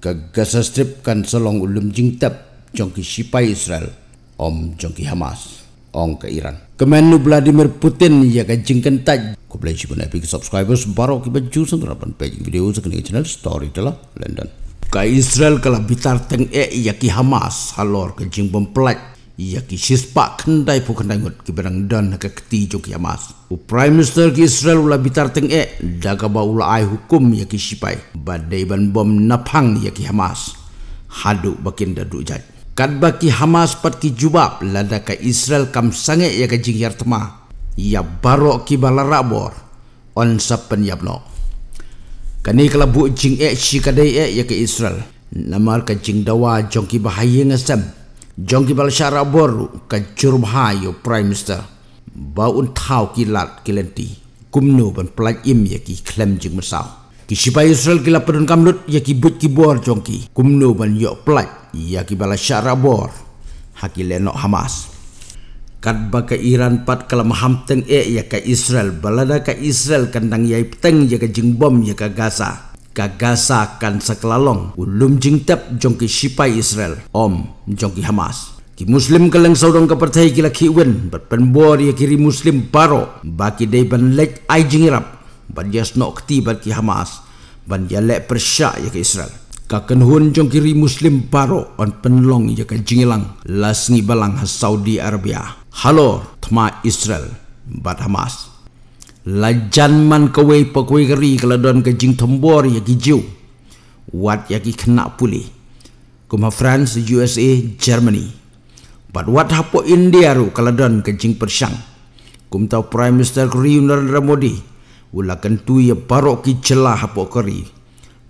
gagasa strip kan selong ulum jingtap jongki sipai Israel om jongki Hamas ong ke Iran kemenu Vladimir Putin ya ke jingkan taj ku boleh cipun epic subscribers baru ke baju sengkerapan page video sekini channel story telah London ke Israel kalau bitar teng e ya ki Hamas halor ke jing bom pelat ya ki sispak kendai pu kendai ngut ke berang dan ke keti jongki Hamas U prime minister ki Israel ulah bitar teng e daga ba ulah ai hukum ya ki sipai badai ban bom napang ya ki Hamas hadu bakin dadu duk jaj kad baki Hamas pat ki jubab lada ka Israel kam sange ya ka jing yar tema ya barok ki balara on sapen ya blok kani kala bu jing e shi ka e ya ka Israel namar ka jing dawa jong ki bahaye ngasam jong ki bal shara ka jurum ha prime minister ba un thau ki lat ki kumnu ban plaim ya ki klem jing masau Kisipa Israel kila penun kamlut ya kibut kibor jongki. Kumno ban yok plat ya kibala syarabor. Haki lenok Hamas. Kat baka Iran pat kala mahamteng e ya ka Israel. Balada ka Israel kandang ya ipteng ya ka jingbom ya ka Gaza. Ka Gaza kan sekelalong. Ulum jingtep jongki sipai Israel. Om jongki Hamas. Ki Muslim kaleng saudong kapertai kila kiwen. Berpenbor ya kiri Muslim baro. Baki day ban lek ai jingirap. Banyas nok tiba ki Hamas ban yalek persyak ya ke Israel. kakan hun jongkiri muslim baro on penlong ya ke jingilang las balang ha Saudi Arabia. Halo tema Israel bat Hamas. Lajan man kewe pekwe geri keladuan ke jing tembor ya ke jiu. Wat ya ke kena pulih. Kuma France, USA, Germany. Bat wat hapo India ru keladuan ke jing persyang. Kum Prime Minister Kriyunar Ramodi ula kentu ia parok ki celah apok keri.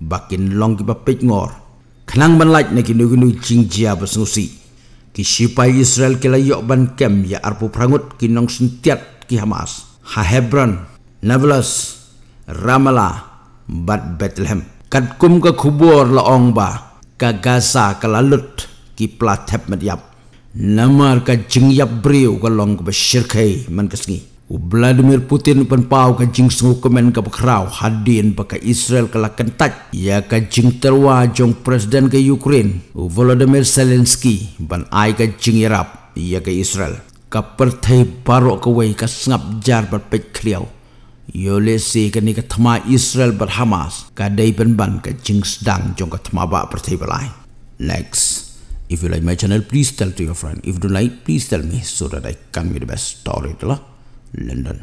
Bakin long ki papit ngor. Kenang banlaj na ki nugunu cing jia bersengusi. Ki sipai Israel ki layok ban kem ya arpu prangut ki nong sentiat ki Hamas. Ha Hebron, Nablus, Ramallah, Bat Bethlehem. Kat kum ke kubur la ong ba. Ka Gaza ke lalut ki pelatep medyap. Namar ka jingyap beriw ke long ke bersyirkai man kesengih. U Vladimir Putin pun pau kajing sungguh kemen ke pekerau hadin pakai Israel ke lakan tak. Ia kajing terwa jong presiden ke Ukraine. U Volodymyr Zelensky ban ai kajing Irap ia ke Israel. Kapertai barok ke wei ke sengap jar berpik keliau. Yolesi ke ni ketema Israel berhamas. Kadai penban ke jing sedang jong ketema bak pertai belai. Next. If you like my channel, please tell to your friend. If you don't like, please tell me so that I can be the best story. Itulah. 冷冷。